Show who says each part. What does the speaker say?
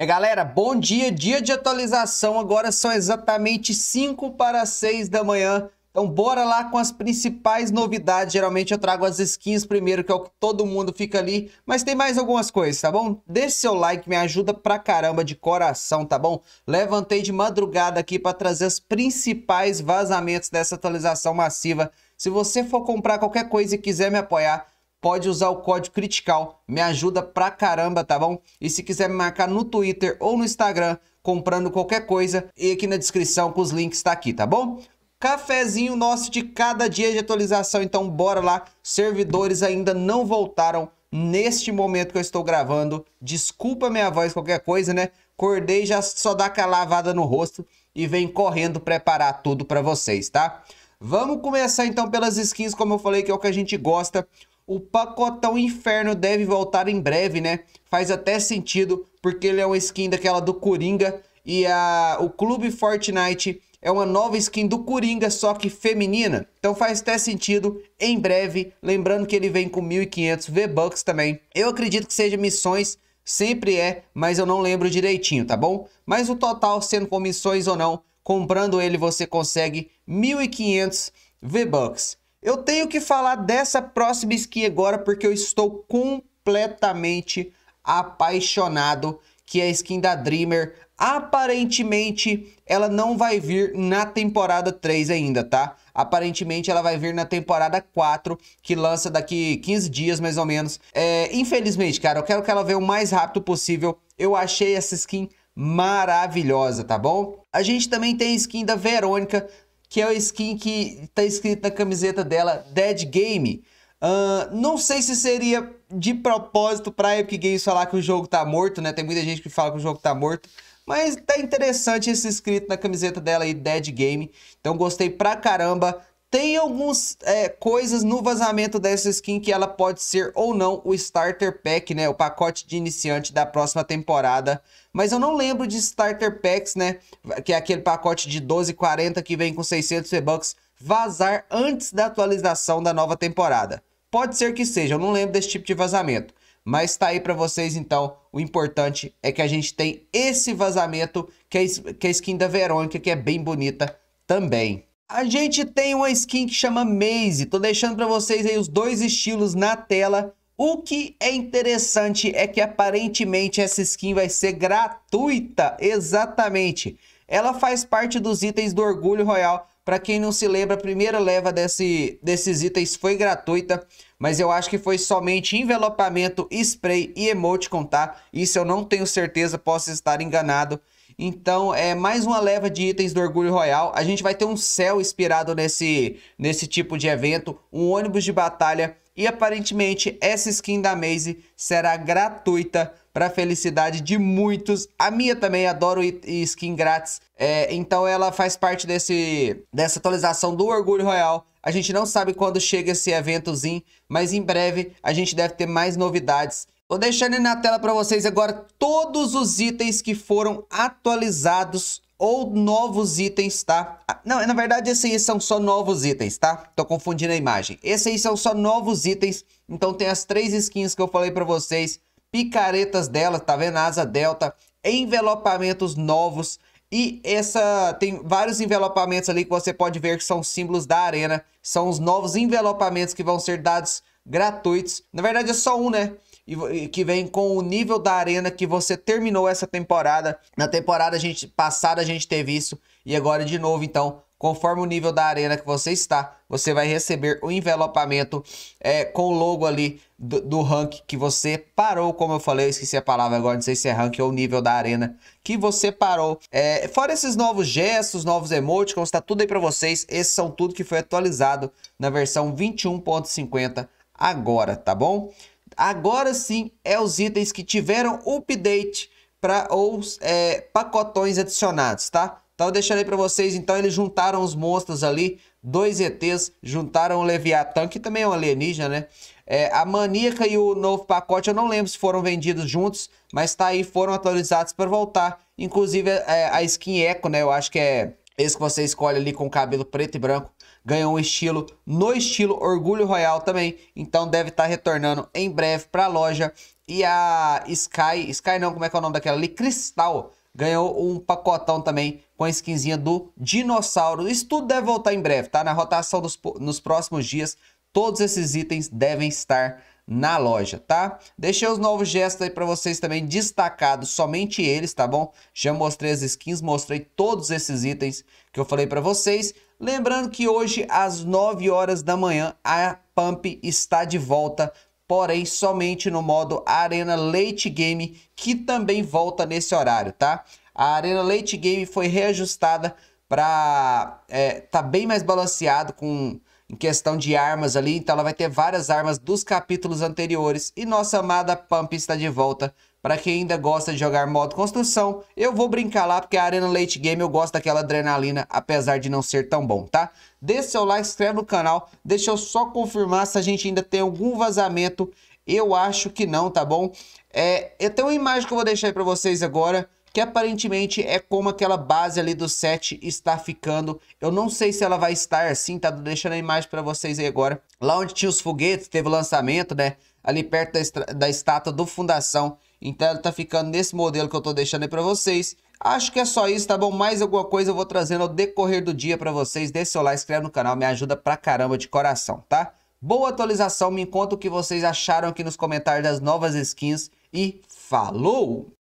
Speaker 1: É, galera, bom dia, dia de atualização. Agora são exatamente 5 para 6 da manhã. Então bora lá com as principais novidades. Geralmente eu trago as skins primeiro, que é o que todo mundo fica ali. Mas tem mais algumas coisas, tá bom? Deixe seu like, me ajuda pra caramba de coração, tá bom? Levantei de madrugada aqui para trazer os principais vazamentos dessa atualização massiva. Se você for comprar qualquer coisa e quiser me apoiar, pode usar o código Critical. Me ajuda pra caramba, tá bom? E se quiser me marcar no Twitter ou no Instagram, comprando qualquer coisa, e aqui na descrição com os links tá aqui, tá bom? Cafezinho nosso de cada dia de atualização, então bora lá. Servidores ainda não voltaram neste momento que eu estou gravando. Desculpa minha voz, qualquer coisa, né? Acordei já só dá aquela lavada no rosto e vem correndo preparar tudo para vocês, tá? Vamos começar então pelas skins, como eu falei, que é o que a gente gosta o pacotão inferno deve voltar em breve, né? Faz até sentido, porque ele é uma skin daquela do Coringa. E a, o Clube Fortnite é uma nova skin do Coringa, só que feminina. Então faz até sentido em breve. Lembrando que ele vem com 1.500 V-Bucks também. Eu acredito que seja missões, sempre é, mas eu não lembro direitinho, tá bom? Mas o total, sendo com missões ou não, comprando ele você consegue 1.500 V-Bucks. Eu tenho que falar dessa próxima skin agora porque eu estou completamente apaixonado, que é a skin da Dreamer. Aparentemente, ela não vai vir na temporada 3 ainda, tá? Aparentemente, ela vai vir na temporada 4, que lança daqui 15 dias, mais ou menos. É, infelizmente, cara, eu quero que ela venha o mais rápido possível. Eu achei essa skin maravilhosa, tá bom? A gente também tem a skin da Verônica, que é a skin que está escrito na camiseta dela, Dead Game. Uh, não sei se seria de propósito para Epic Games falar que o jogo está morto, né? Tem muita gente que fala que o jogo está morto. Mas tá interessante esse escrito na camiseta dela aí, Dead Game. Então gostei pra caramba tem algumas é, coisas no vazamento dessa skin que ela pode ser ou não o Starter Pack, né? O pacote de iniciante da próxima temporada. Mas eu não lembro de Starter Packs, né? Que é aquele pacote de 12,40 que vem com 600 V-Bucks vazar antes da atualização da nova temporada. Pode ser que seja, eu não lembro desse tipo de vazamento. Mas tá aí para vocês então. O importante é que a gente tem esse vazamento que é, que é a skin da Verônica, que é bem bonita também. A gente tem uma skin que chama Maze. Tô deixando para vocês aí os dois estilos na tela. O que é interessante é que aparentemente essa skin vai ser gratuita, exatamente. Ela faz parte dos itens do Orgulho Royal. Para quem não se lembra, a primeira leva desse, desses itens foi gratuita, mas eu acho que foi somente envelopamento, spray e emoticon, tá? Isso eu não tenho certeza, posso estar enganado. Então, é mais uma leva de itens do Orgulho Royal. A gente vai ter um céu inspirado nesse, nesse tipo de evento, um ônibus de batalha e aparentemente essa skin da Maze será gratuita para a felicidade de muitos. A minha também, adoro skin grátis. É, então ela faz parte desse, dessa atualização do Orgulho Royal. A gente não sabe quando chega esse eventozinho, mas em breve a gente deve ter mais novidades Tô deixando aí na tela para vocês agora todos os itens que foram atualizados ou novos itens, tá? Ah, não, na verdade, esses aí são só novos itens, tá? Tô confundindo a imagem. Esses aí são só novos itens. Então tem as três skins que eu falei para vocês. Picaretas dela, tá vendo? Asa delta. Envelopamentos novos. E essa tem vários envelopamentos ali que você pode ver que são símbolos da arena. São os novos envelopamentos que vão ser dados gratuitos. Na verdade é só um, né? e que vem com o nível da arena que você terminou essa temporada. Na temporada a gente, passada a gente teve isso e agora de novo, então, conforme o nível da arena que você está, você vai receber o envelopamento é, com o logo ali do, do rank que você parou, como eu falei, eu esqueci a palavra agora, não sei se é rank ou nível da arena que você parou. É, fora esses novos gestos, novos emoticons, tá tudo aí para vocês. Esses são tudo que foi atualizado na versão 21.50 agora, tá bom? Agora sim é os itens que tiveram update para os é, pacotões adicionados, tá? Então deixando aí para vocês, então eles juntaram os monstros ali, dois ETs, juntaram o Leviatã, que também é um alienígena, né? É, a Maníaca e o novo pacote, eu não lembro se foram vendidos juntos, mas tá aí, foram atualizados para voltar. Inclusive é, a skin Echo né? Eu acho que é esse que você escolhe ali com cabelo preto e branco ganhou um estilo no estilo Orgulho Royal também, então deve estar tá retornando em breve para a loja. E a Sky, Sky não, como é que é o nome daquela ali? Cristal ganhou um pacotão também com a skinzinha do dinossauro. Isso tudo deve voltar em breve, tá? Na rotação dos, nos próximos dias, todos esses itens devem estar na loja, tá? Deixei os novos gestos aí para vocês também destacados, somente eles, tá bom? Já mostrei as skins, mostrei todos esses itens que eu falei para vocês. Lembrando que hoje, às 9 horas da manhã, a Pump está de volta, porém somente no modo Arena Late Game, que também volta nesse horário, tá? A Arena Late Game foi reajustada para é, tá bem mais balanceado com em questão de armas ali, então ela vai ter várias armas dos capítulos anteriores e nossa amada Pump está de volta para quem ainda gosta de jogar modo construção, eu vou brincar lá porque a Arena Late Game eu gosto daquela adrenalina, apesar de não ser tão bom, tá? Deixa seu like, se inscreve no canal, deixa eu só confirmar se a gente ainda tem algum vazamento. Eu acho que não, tá bom? É, eu tenho uma imagem que eu vou deixar aí pra vocês agora, que aparentemente é como aquela base ali do set está ficando. Eu não sei se ela vai estar assim, tá? Tô deixando a imagem para vocês aí agora. Lá onde tinha os foguetes, teve o lançamento, né? Ali perto da, da estátua do Fundação. Então ele tá ficando nesse modelo que eu tô deixando aí pra vocês. Acho que é só isso, tá bom? Mais alguma coisa eu vou trazendo ao decorrer do dia pra vocês. Deixe seu like, inscreve no canal, me ajuda pra caramba de coração, tá? Boa atualização, me conta o que vocês acharam aqui nos comentários das novas skins e falou!